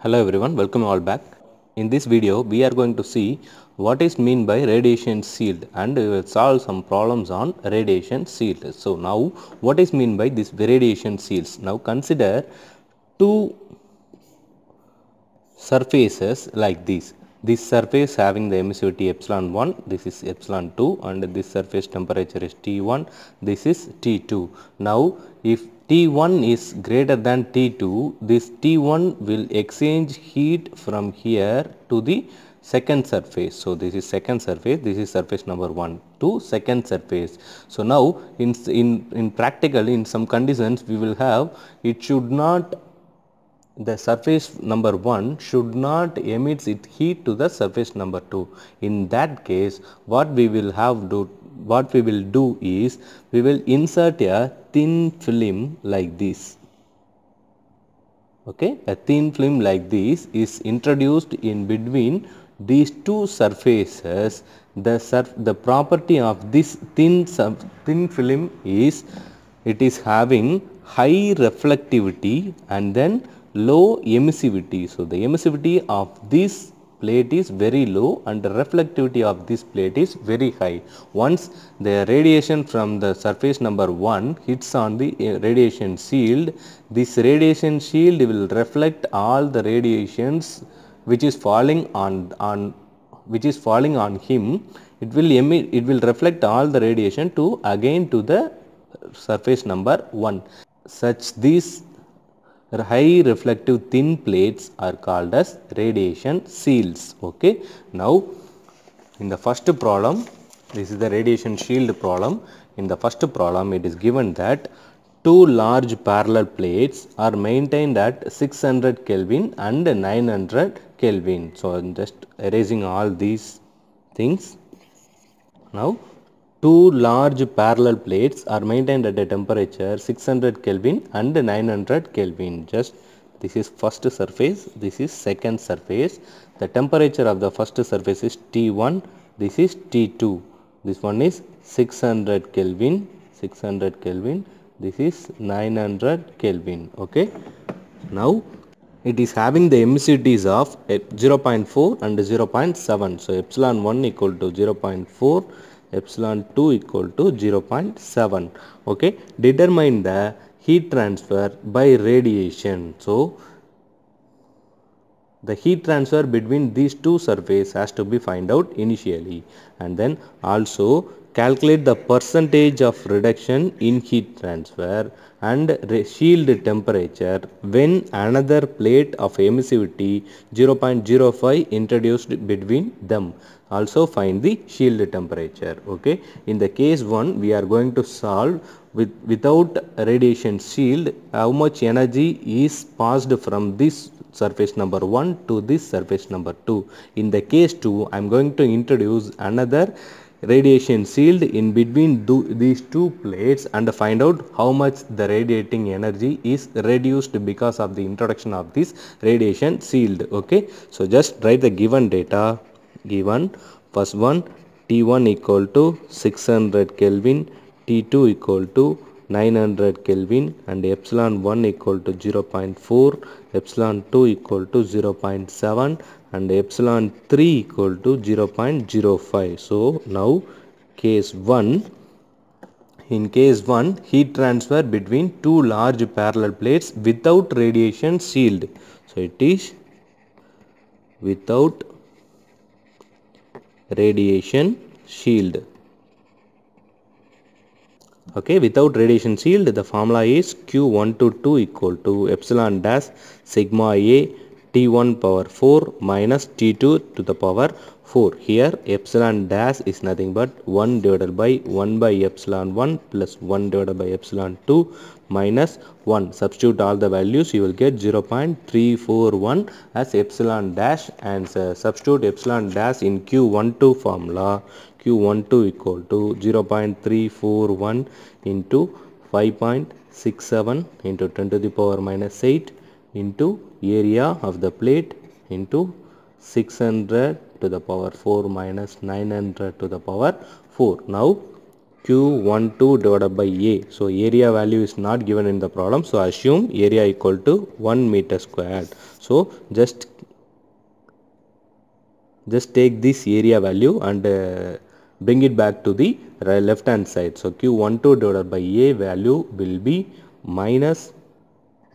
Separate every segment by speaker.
Speaker 1: Hello everyone, welcome all back. In this video, we are going to see what is mean by radiation shield and we will solve some problems on radiation shield. So now, what is mean by this radiation shields? Now consider two surfaces like this. This surface having the emissivity epsilon 1, this is epsilon 2 and this surface temperature is T1, this is T2. Now if T1 is greater than T2, this T1 will exchange heat from here to the second surface. So, this is second surface, this is surface number 1 to second surface. So, now in, in, in practical in some conditions we will have it should not the surface number 1 should not emit its heat to the surface number 2. In that case what we will have do what we will do is we will insert a thin film like this. Okay, a thin film like this is introduced in between these two surfaces. The surf the property of this thin thin film is it is having high reflectivity and then low emissivity. So, the emissivity of this plate is very low and the reflectivity of this plate is very high. Once the radiation from the surface number 1 hits on the eh, radiation shield, this radiation shield will reflect all the radiations which is falling on, on which is falling on him it will emit it will reflect all the radiation to again to the surface number 1 such these high reflective thin plates are called as radiation shields okay now in the first problem this is the radiation shield problem in the first problem it is given that two large parallel plates are maintained at 600 kelvin and 900 kelvin so i'm just erasing all these things now Two large parallel plates are maintained at a temperature 600 Kelvin and 900 Kelvin. Just this is first surface, this is second surface. The temperature of the first surface is T1, this is T2. This one is 600 Kelvin, 600 Kelvin, this is 900 Kelvin. Okay. Now it is having the emissivities of eh, 0.4 and 0.7. So epsilon 1 equal to 0.4 epsilon 2 equal to 0.7 okay determine the heat transfer by radiation so the heat transfer between these two surfaces has to be find out initially and then also calculate the percentage of reduction in heat transfer and shield temperature when another plate of emissivity 0.05 introduced between them also find the shield temperature okay in the case 1 we are going to solve with without radiation shield how much energy is passed from this surface number 1 to this surface number 2 in the case 2 I am going to introduce another radiation shield in between these two plates and find out how much the radiating energy is reduced because of the introduction of this radiation shield okay so just write the given data given. First one T1 equal to 600 Kelvin, T2 equal to 900 Kelvin and epsilon 1 equal to 0.4, epsilon 2 equal to 0.7 and epsilon 3 equal to 0.05. So now case 1 in case 1 heat transfer between two large parallel plates without radiation shield so it is without radiation shield. Okay, without radiation shield, the formula is q one to two equal to epsilon dash sigma A T1 power 4 minus T2 to the power 4. Here epsilon dash is nothing but 1 divided by 1 by epsilon 1 plus 1 divided by epsilon 2 minus 1. Substitute all the values you will get 0.341 as epsilon dash and substitute epsilon dash in Q12 formula Q12 equal to 0.341 into 5.67 into 10 to the power minus 8 into area of the plate into 600 to the power 4 minus 900 to the power 4. Now Q12 divided by A. So area value is not given in the problem. So assume area equal to 1 meter squared. So just just take this area value and uh, bring it back to the left hand side. So Q12 divided by A value will be minus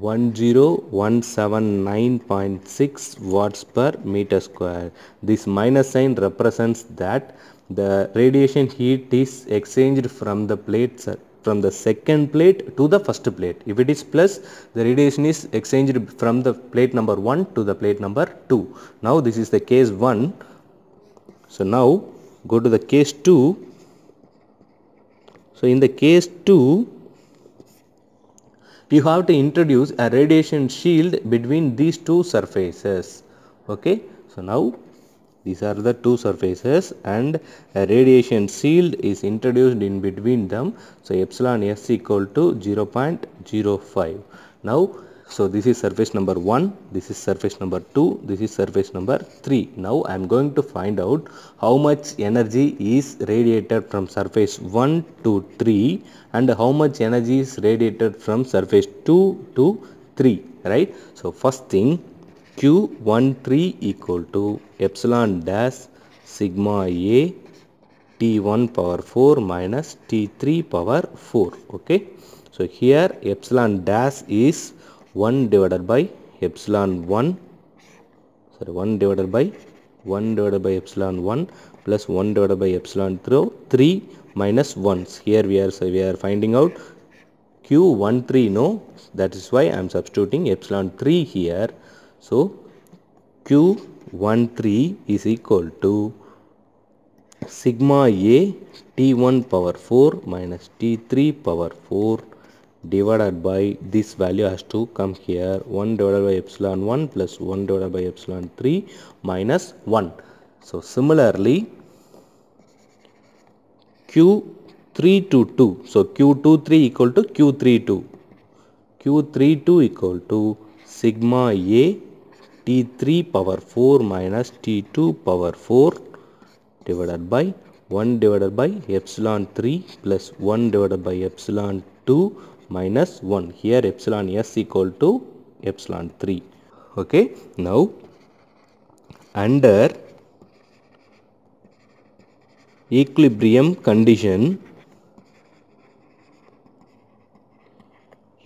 Speaker 1: 10179.6 watts per meter square. This minus sign represents that the radiation heat is exchanged from the plate from the second plate to the first plate. If it is plus, the radiation is exchanged from the plate number 1 to the plate number 2. Now this is the case 1. So now go to the case 2. So in the case 2, you have to introduce a radiation shield between these two surfaces okay so now these are the two surfaces and a radiation shield is introduced in between them so epsilon s equal to 0.05 now so this is surface number 1, this is surface number 2, this is surface number 3. Now I am going to find out how much energy is radiated from surface 1 to 3 and how much energy is radiated from surface 2 to 3 right. So first thing Q13 equal to epsilon dash sigma A T1 power 4 minus T3 power 4 okay. So here epsilon dash is 1 divided by epsilon 1 sorry 1 divided by 1 divided by epsilon 1 plus 1 divided by epsilon 3 minus 1s here we are so we are finding out q one three. no that is why I am substituting epsilon 3 here so q one three is equal to sigma a t1 power 4 minus t3 power 4 divided by this value has to come here 1 divided by epsilon 1 plus 1 divided by epsilon 3 minus 1. So similarly Q3 to 2 so Q23 equal to Q32 Q32 equal to sigma A T3 power 4 minus T2 power 4 divided by 1 divided by epsilon 3 plus 1 divided by epsilon 2 minus 1 here epsilon s equal to epsilon 3 okay now under equilibrium condition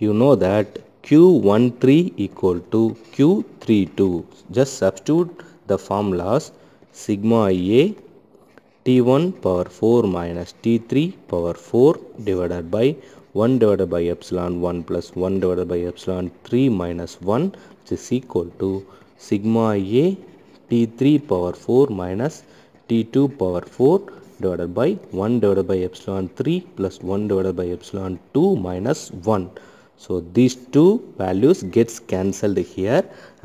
Speaker 1: you know that q13 equal to q32 just substitute the formulas sigma a t1 power 4 minus t3 power 4 divided by 1 divided by epsilon 1 plus 1 divided by epsilon 3 minus 1 which is equal to sigma a t3 power 4 minus t2 power 4 divided by 1 divided by epsilon 3 plus 1 divided by epsilon 2 minus 1. So these two values gets cancelled here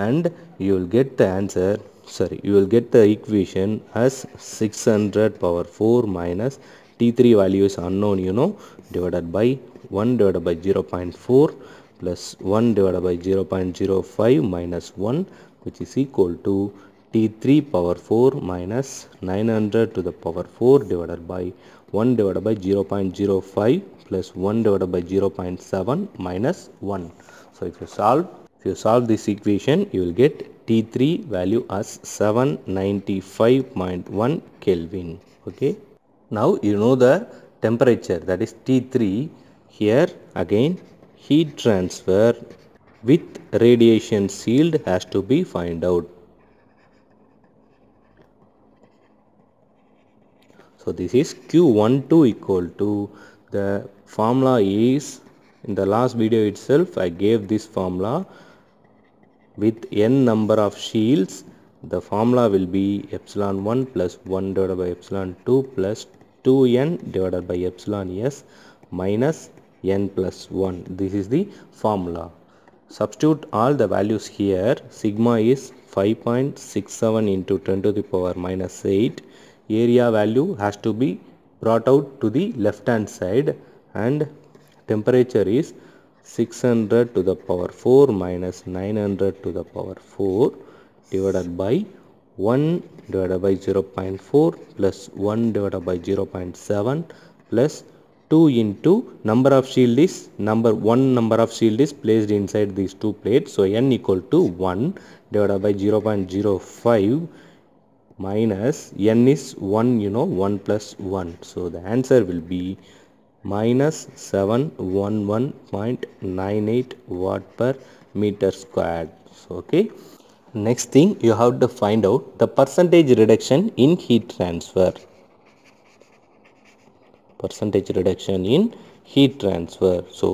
Speaker 1: and you will get the answer sorry you will get the equation as 600 power 4 minus t3 value is unknown you know divided by 1 divided by 0.4 plus 1 divided by 0.05 minus 1 which is equal to t3 power 4 minus 900 to the power 4 divided by 1 divided by 0.05 plus 1 divided by 0.7 minus 1. So if you solve if you solve this equation you will get T3 value as 795.1 Kelvin. Okay. Now you know the temperature that is T3 here again heat transfer with radiation shield has to be find out. So this is Q12 equal to the formula is in the last video itself I gave this formula with n number of shields the formula will be epsilon 1 plus 1 divided by epsilon 2 plus 2n divided by epsilon s minus n plus 1 this is the formula substitute all the values here sigma is 5.67 into 10 to the power minus 8 area value has to be brought out to the left hand side and temperature is 600 to the power 4 minus 900 to the power 4 divided by 1 divided by 0.4 plus 1 divided by 0.7 plus 2 into number of shield is number 1 number of shield is placed inside these two plates so n equal to 1 divided by 0 0.05 minus n is 1 you know 1 plus 1 so the answer will be minus 711.98 watt per meter squared so, okay next thing you have to find out the percentage reduction in heat transfer percentage reduction in heat transfer. So,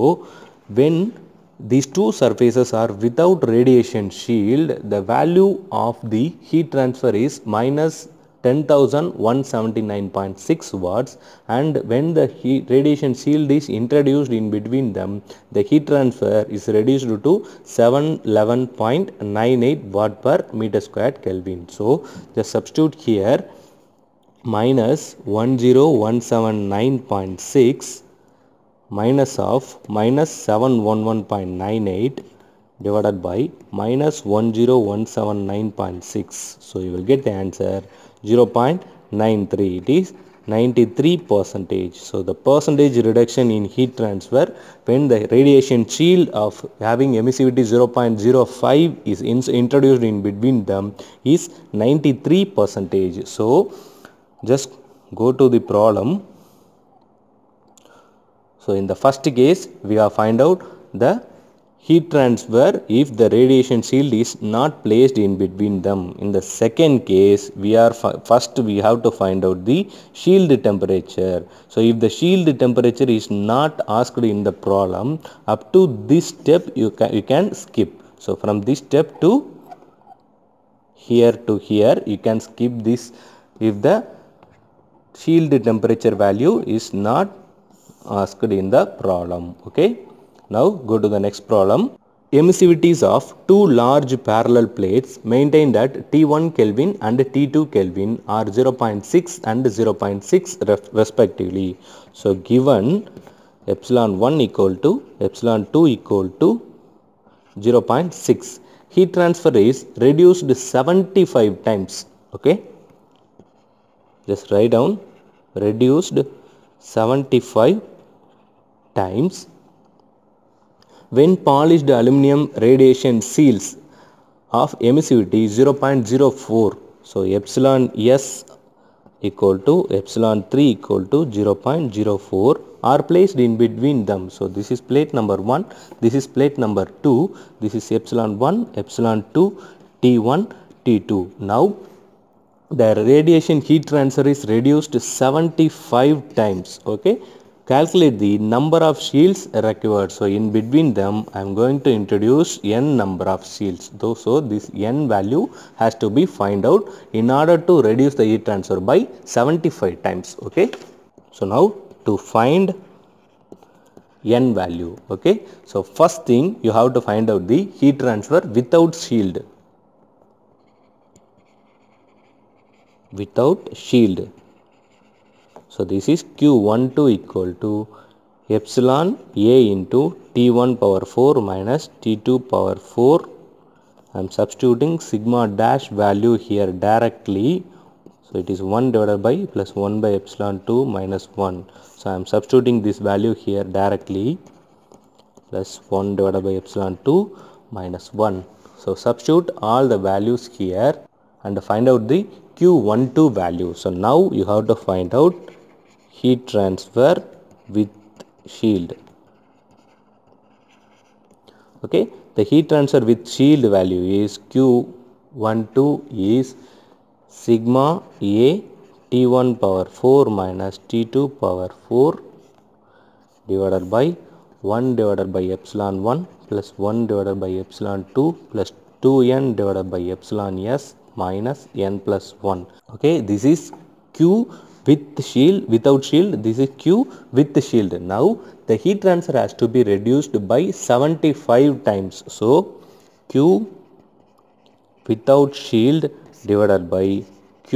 Speaker 1: when these two surfaces are without radiation shield, the value of the heat transfer is minus 10,179.6 watts and when the radiation shield is introduced in between them, the heat transfer is reduced to 711.98 watt per meter squared Kelvin. So, just substitute here minus 10179.6 minus of minus 711.98 divided by minus 10179.6 so you will get the answer 0 0.93 it is 93 percentage so the percentage reduction in heat transfer when the radiation shield of having emissivity 0.05 is in introduced in between them is 93 percentage so just go to the problem so in the first case we are find out the heat transfer if the radiation shield is not placed in between them. In the second case, we are first we have to find out the shield temperature. So if the shield temperature is not asked in the problem, up to this step you can, you can skip. So from this step to here to here, you can skip this if the shield temperature value is not asked in the problem. Okay. Now go to the next problem. Emissivities of two large parallel plates maintained at T1 Kelvin and T2 Kelvin are 0.6 and 0.6 respectively. So given epsilon 1 equal to epsilon 2 equal to 0.6 heat transfer is reduced 75 times okay just write down reduced 75 times when polished aluminum radiation seals of emissivity 0.04 so epsilon s equal to epsilon 3 equal to 0.04 are placed in between them. So, this is plate number 1, this is plate number 2, this is epsilon 1, epsilon 2, T1, T2. Now, the radiation heat transfer is reduced 75 times okay calculate the number of shields required so in between them I am going to introduce n number of shields though so this n value has to be find out in order to reduce the heat transfer by 75 times okay so now to find n value okay so first thing you have to find out the heat transfer without shield without shield. So this is Q12 equal to epsilon A into T1 power 4 minus T2 power 4. I am substituting sigma dash value here directly. So it is 1 divided by plus 1 by epsilon 2 minus 1. So I am substituting this value here directly plus 1 divided by epsilon 2 minus 1. So substitute all the values here and find out the Q12 value. So now you have to find out heat transfer with shield. Okay, the heat transfer with shield value is Q12 is sigma A T1 power 4 minus T2 power 4 divided by 1 divided by epsilon 1 plus 1 divided by epsilon 2 plus 2n divided by epsilon s minus n plus 1 okay this is q with shield without shield this is q with the shield now the heat transfer has to be reduced by 75 times so q without shield divided by q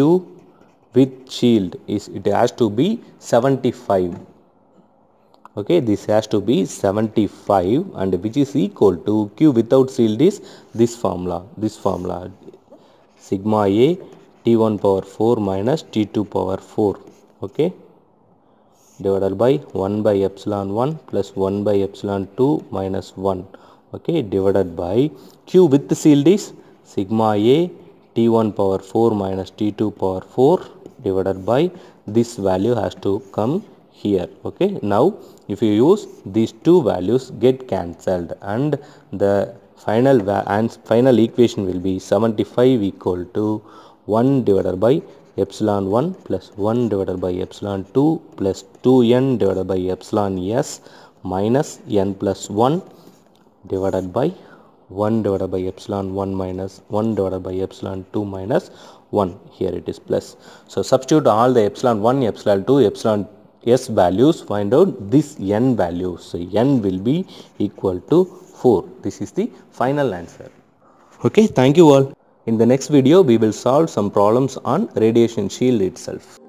Speaker 1: with shield is it has to be 75 okay this has to be 75 and which is equal to q without shield is this formula this formula sigma a t1 power 4 minus t2 power 4 okay divided by 1 by epsilon 1 plus 1 by epsilon 2 minus 1 okay divided by q with the seal is sigma a t1 power 4 minus t2 power 4 divided by this value has to come here okay now if you use these two values get cancelled and the final and final equation will be 75 equal to 1 divided by epsilon 1 plus 1 divided by epsilon 2 plus 2n divided by epsilon s minus n plus 1 divided by 1 divided by epsilon 1 minus 1 divided by epsilon 2 minus 1 here it is plus. So substitute all the epsilon 1 epsilon 2 epsilon s values find out this n value. So, n will be equal to 4. This is the final answer. Okay, thank you all. In the next video, we will solve some problems on radiation shield itself.